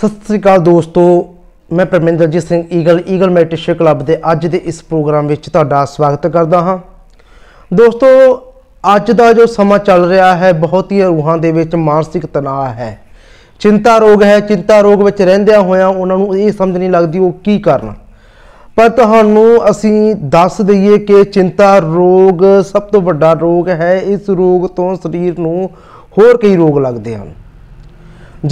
ਸਤਿ ਸ੍ਰੀ ਅਕਾਲ ਦੋਸਤੋ ਮੈਂ Paraminderjit Singh eagle eagle meditation club ਦੇ ਅੱਜ ਦੇ ਇਸ ਪ੍ਰੋਗਰਾਮ ਵਿੱਚ ਤੁਹਾਡਾ ਸਵਾਗਤ ਕਰਦਾ ਹਾਂ ਦੋਸਤੋ ਅੱਜ ਦਾ ਜੋ ਸਮਾਂ ਚੱਲ ਰਿਹਾ ਹੈ ਬਹੁਤ ਹੀ ਰੂਹਾਂ ਦੇ ਵਿੱਚ ਮਾਨਸਿਕ ਤਣਾਅ ਹੈ ਚਿੰਤਾ ਰੋਗ ਹੈ ਚਿੰਤਾ ਰੋਗ ਵਿੱਚ ਰਹਿੰਦਿਆਂ ਹੋਇਆਂ ਉਹਨਾਂ ਨੂੰ ਇਹ ਸਮਝ ਨਹੀਂ ਲੱਗਦੀ ਉਹ ਕੀ ਕਰਨ ਪਰ ਤੁਹਾਨੂੰ ਅਸੀਂ ਦੱਸ ਦਈਏ ਕਿ ਚਿੰਤਾ ਰੋਗ ਸਭ ਤੋਂ ਵੱਡਾ ਰੋਗ ਹੈ ਇਸ ਰੋਗ ਤੋਂ ਸਰੀਰ ਨੂੰ ਹੋਰ ਕਈ ਰੋਗ ਲੱਗਦੇ ਹਨ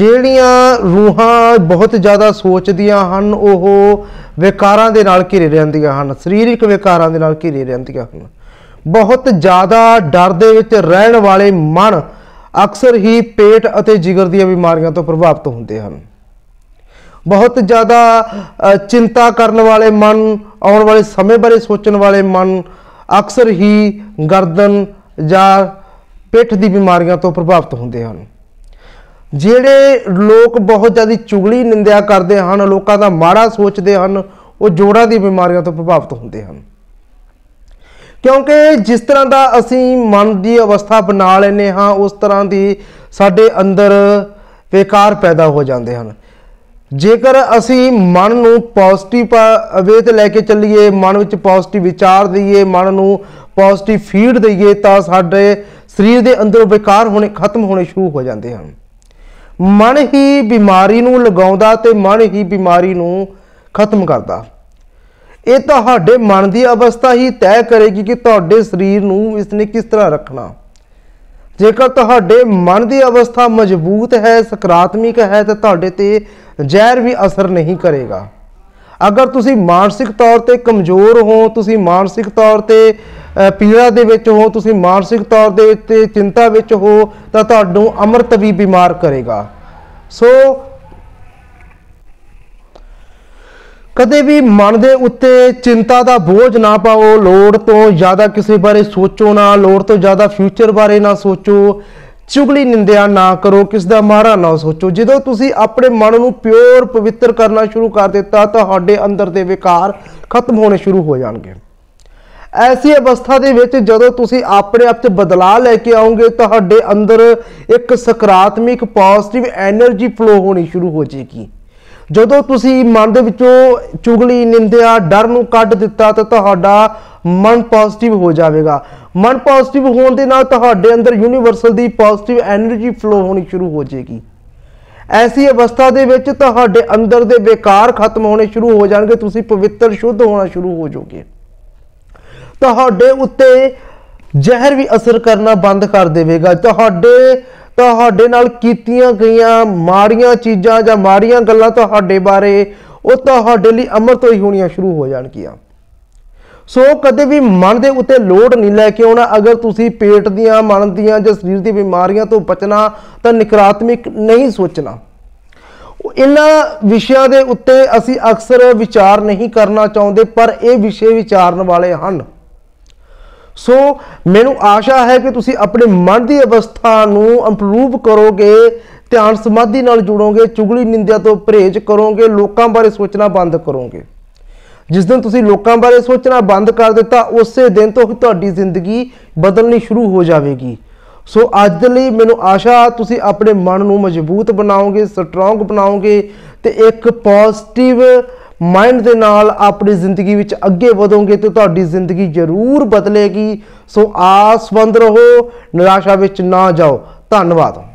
ਜਿਹੜੀਆਂ ਰੂਹਾਂ ਬਹੁਤ ਜ਼ਿਆਦਾ ਸੋਚਦੀਆਂ ਹਨ ਉਹ ਵਿਕਾਰਾਂ ਦੇ ਨਾਲ ਘਿਰੇ ਰਹਿੰਦੀਆਂ ਹਨ ਸਰੀਰਕ ਵਿਕਾਰਾਂ ਦੇ ਨਾਲ ਘਿਰੇ ਰਹਿੰਦੀਆਂ ਹਨ ਬਹੁਤ ਜ਼ਿਆਦਾ ਡਰ ਦੇ ਵਿੱਚ ਰਹਿਣ ਵਾਲੇ ਮਨ ਅਕਸਰ ਹੀ ਪੇਟ ਅਤੇ ਜਿਗਰ ਦੀਆਂ ਬਿਮਾਰੀਆਂ ਤੋਂ ਪ੍ਰਭਾਵਿਤ ਹੁੰਦੇ ਹਨ ਬਹੁਤ ਜ਼ਿਆਦਾ ਚਿੰਤਾ ਕਰਨ ਵਾਲੇ ਮਨ ਆਉਣ ਵਾਲੇ ਸਮੇਂ ਬਾਰੇ ਸੋਚਣ ਵਾਲੇ ਮਨ ਅਕਸਰ ਹੀ ਗਰਦਨ ਜਾਂ ਪਿੱਠ ਦੀ ਬਿਮਾਰੀਆਂ ਤੋਂ ਪ੍ਰਭਾਵਿਤ ਹੁੰਦੇ ਹਨ ਜਿਹੜੇ ਲੋਕ ਬਹੁਤ ਜ਼ਿਆਦਾ ਚੁਗਲੀ ਨਿੰਦਿਆ ਕਰਦੇ ਹਨ ਲੋਕਾਂ ਦਾ ਮਾੜਾ ਸੋਚਦੇ ਹਨ ਉਹ ਜੋੜਾਂ ਦੀ ਬਿਮਾਰੀਆਂ ਤੋਂ ਪ੍ਰਭਾਵਿਤ ਹੁੰਦੇ ਹਨ ਕਿਉਂਕਿ ਜਿਸ ਤਰ੍ਹਾਂ ਦਾ ਅਸੀਂ ਮਨ ਦੀ ਅਵਸਥਾ ਬਣਾ ਲੈਨੇ ਹਾਂ ਉਸ ਤਰ੍ਹਾਂ ਦੀ ਸਾਡੇ ਅੰਦਰ ਵਿਕਾਰ ਪੈਦਾ ਹੋ ਜਾਂਦੇ ਹਨ ਜੇਕਰ ਅਸੀਂ ਮਨ ਨੂੰ ਪੋਜ਼ਿਟਿਵ ਅਵੇਤ ਲੈ ਕੇ ਚੱਲੀਏ ਮਨ ਵਿੱਚ ਪੋਜ਼ਿਟਿਵ ਵਿਚਾਰ ਦਈਏ ਮਨ ਨੂੰ ਪੋਜ਼ਿਟਿਵ ਫੀਡ ਦਈਏ ਤਾਂ ਸਾਡੇ ਸਰੀਰ ਦੇ ਅੰਦਰੋਂ ਵਿਕਾਰ ਹੋਣੇ ਖਤਮ ਹੋਣੇ ਸ਼ੁਰੂ ਹੋ ਜਾਂਦੇ ਹਨ ਮਨ ਹੀ ਬਿਮਾਰੀ ਨੂੰ ਲਗਾਉਂਦਾ ਤੇ ਮਨ ਹੀ ਬਿਮਾਰੀ ਨੂੰ ਖਤਮ ਕਰਦਾ ਇਹ ਤੁਹਾਡੇ ਮਨ ਦੀ ਅਵਸਥਾ ਹੀ ਤੈਅ ਕਰੇਗੀ ਕਿ ਤੁਹਾਡੇ ਸਰੀਰ ਨੂੰ ਇਸ ਨੇ ਕਿਸ ਤਰ੍ਹਾਂ ਰੱਖਣਾ ਜੇਕਰ ਤੁਹਾਡੇ ਮਨ ਦੀ ਅਵਸਥਾ ਮਜ਼ਬੂਤ ਹੈ ਸਕਾਰਾਤਮਕ ਹੈ ਤਾਂ ਤੁਹਾਡੇ ਤੇ ਜ਼ਹਿਰ ਵੀ ਅਸਰ ਨਹੀਂ ਕਰੇਗਾ ਅਗਰ ਤੁਸੀਂ ਮਾਨਸਿਕ ਤੌਰ ਤੇ ਕਮਜ਼ੋਰ ਹੋ ਤੁਸੀਂ ਮਾਨਸਿਕ ਤੌਰ ਤੇ ਪੀੜਾ ਦੇ ਵਿੱਚ ਹੋ ਤੁਸੀਂ ਮਾਨਸਿਕ ਤੌਰ ਦੇ ਉੱਤੇ ਚਿੰਤਾ ਵਿੱਚ ਹੋ ਤਾਂ ਤੁਹਾਨੂੰ ਅਮਰਤ ਵੀ ਬਿਮਾਰ ਕਰੇਗਾ ਸੋ ਕਦੇ ਵੀ ਮਨ ਦੇ ਉੱਤੇ ਚਿੰਤਾ ਦਾ ਬੋਝ ਨਾ ਪਾਓ ਲੋੜ ਤੋਂ ਜ਼ਿਆਦਾ ਕਿਸੇ ਬਾਰੇ ਸੋਚੋ ਨਾ ਲੋੜ ਤੋਂ ਜ਼ਿਆਦਾ ਫਿਊਚਰ ਬਾਰੇ ਨਾ ਸੋਚੋ ਚੁਗਲੀ ਨਿੰਦਿਆ ਨਾ ਕਰੋ ਕਿਸ ਦਾ ਮਾਰਾ ਨਾ ਸੋਚੋ ਜਦੋਂ ਤੁਸੀਂ ਆਪਣੇ ਮਨ ਨੂੰ ਪਿਓਰ ਪਵਿੱਤਰ ਕਰਨਾ ਸ਼ੁਰੂ ਕਰ ਦਿੱਤਾ ਤੁਹਾਡੇ ਅੰਦਰ ਦੇ ਵਿਕਾਰ ਖਤਮ ਹੋਣੇ ਸ਼ੁਰੂ ਹੋ ਜਾਣਗੇ ਐਸੀ ਅਵਸਥਾ ਦੇ ਵਿੱਚ ਜਦੋਂ ਤੁਸੀਂ ਆਪਣੇ ਆਪ 'ਚ ਬਦਲਾਅ ਲੈ ਕੇ ਆਉਂਗੇ ਤੁਹਾਡੇ ਅੰਦਰ ਇੱਕ ਸਕਾਰਾਤਮਕ ਪੋਜ਼ਿਟਿਵ એનર્ਜੀ ਫਲੋ ਹੋਣੀ ਸ਼ੁਰੂ ਹੋ ਜੇਗੀ ਜਦੋਂ ਤੁਸੀਂ ਮਨ ਦੇ ਵਿੱਚੋਂ ਚੁਗਲੀ ਨਿੰਦਿਆ ਡਰ ਨੂੰ ਕੱਢ ਦਿੱਤਾ ਤਾਂ ਤੁਹਾਡਾ ਮਨ ਪੋਜ਼ਿਟਿਵ ਹੋ ਜਾਵੇਗਾ ਮਨ ਪੋਜ਼ਿਟਿਵ ਹੋਣ ਦੇ ਨਾਲ ਤੁਹਾਡੇ ਅੰਦਰ ਯੂਨੀਵਰਸਲ ਦੀ ਪੋਜ਼ਿਟਿਵ એનર્ਜੀ ਫਲੋ ਹੋਣੀ ਸ਼ੁਰੂ ਹੋ ਜਾਏਗੀ ਐਸੀ ਅਵਸਥਾ ਦੇ ਵਿੱਚ ਤੁਹਾਡੇ ਅੰਦਰ ਦੇ ਵਿਕਾਰ ਖਤਮ ਹੋਣੇ ਸ਼ੁਰੂ ਹੋ ਜਾਣਗੇ ਤੁਸੀਂ ਪਵਿੱਤਰ ਸ਼ੁੱਧ ਹੋਣਾ ਸ਼ੁਰੂ ਹੋ ਜਾਓਗੇ ਤੁਹਾਡੇ ਉੱਤੇ ਜ਼ਹਿਰ ਵੀ ਅਸਰ ਕਰਨਾ ਬੰਦ ਕਰ ਦੇਵੇਗਾ ਤੁਹਾਡੇ ਤੁਹਾਡੇ ਨਾਲ ਕੀਤੀਆਂ ਗਈਆਂ ਮਾੜੀਆਂ ਚੀਜ਼ਾਂ ਜਾਂ ਮਾੜੀਆਂ ਗੱਲਾਂ ਤੁਹਾਡੇ ਬਾਰੇ ਉਹ ਤੁਹਾਡੇ ਲਈ ਅਮਰ ਤੋਂ ਹੀ ਹੋਣੀਆਂ ਸ਼ੁਰੂ ਹੋ ਜਾਣਗੀਆਂ ਸੋ ਕਦੇ ਵੀ ਮਨ ਦੇ ਉੱਤੇ ਲੋਡ ਨਹੀਂ ਲੈ ਕੇ ਆਉਣਾ ਅਗਰ ਤੁਸੀਂ ਪੇਟ ਦੀਆਂ ਮਨ ਦੀਆਂ ਜਾਂ ਸਰੀਰ ਦੀ ਬਿਮਾਰੀਆਂ ਤੋਂ ਬਚਣਾ ਤਾਂ ਨਕਾਰਾਤਮਕ ਨਹੀਂ ਸੋਚਣਾ ਇਹਨਾਂ ਵਿਸ਼ਿਆਂ ਦੇ ਉੱਤੇ ਅਸੀਂ ਅਕਸਰ ਵਿਚਾਰ ਨਹੀਂ ਕਰਨਾ ਚਾਹੁੰਦੇ ਪਰ ਇਹ ਵਿਸ਼ੇ ਵਿਚਾਰਨ ਵਾਲੇ ਹਨ ਸੋ ਮੈਨੂੰ ਆਸ਼ਾ ਹੈ ਕਿ ਤੁਸੀਂ ਆਪਣੇ ਮਨ ਦੀ ਅਵਸਥਾ ਨੂੰ ਇੰਪਰੂਵ ਕਰੋਗੇ ਧਿਆਨ ਸਮਾਧੀ ਨਾਲ ਜੁੜੋਗੇ ਚੁਗਲੀ ਨਿੰਦਿਆ ਤੋਂ ਪਰਹੇਜ਼ ਕਰੋਗੇ ਲੋਕਾਂ ਬਾਰੇ ਸੋਚਣਾ ਬੰਦ ਕਰੋਗੇ ਜਿਸ ਦਿਨ ਤੁਸੀਂ ਲੋਕਾਂ ਬਾਰੇ ਸੋਚਣਾ ਬੰਦ ਕਰ ਦਿੱਤਾ ਉਸੇ ਦਿਨ ਤੋਂ ਤੁਹਾਡੀ ਜ਼ਿੰਦਗੀ ਬਦਲਣੀ ਸ਼ੁਰੂ ਹੋ ਜਾਵੇਗੀ ਸੋ ਅੱਜ ਦੇ ਲਈ ਮੈਨੂੰ ਆਸ਼ਾ ਤੁਸੀਂ ਆਪਣੇ ਮਨ ਨੂੰ ਮਜ਼ਬੂਤ ਬਣਾਓਗੇ ਸਟਰੋਂਗ ਬਣਾਓਗੇ ਤੇ ਇੱਕ ਪੋਜ਼ਿਟਿਵ ਮਾਈਂਡ ਦੇ ਨਾਲ ਆਪਣੀ ਜ਼ਿੰਦਗੀ ਵਿੱਚ ਅੱਗੇ ਵਧੋਗੇ ਤੇ ਤੁਹਾਡੀ ਜ਼ਿੰਦਗੀ ਜ਼ਰੂਰ ਬਦਲੇਗੀ ਸੋ ਆਸਵੰਦ ਰਹੋ ਨਿਰਾਸ਼ਾ ਵਿੱਚ ਨਾ ਜਾਓ ਧੰਨਵਾਦ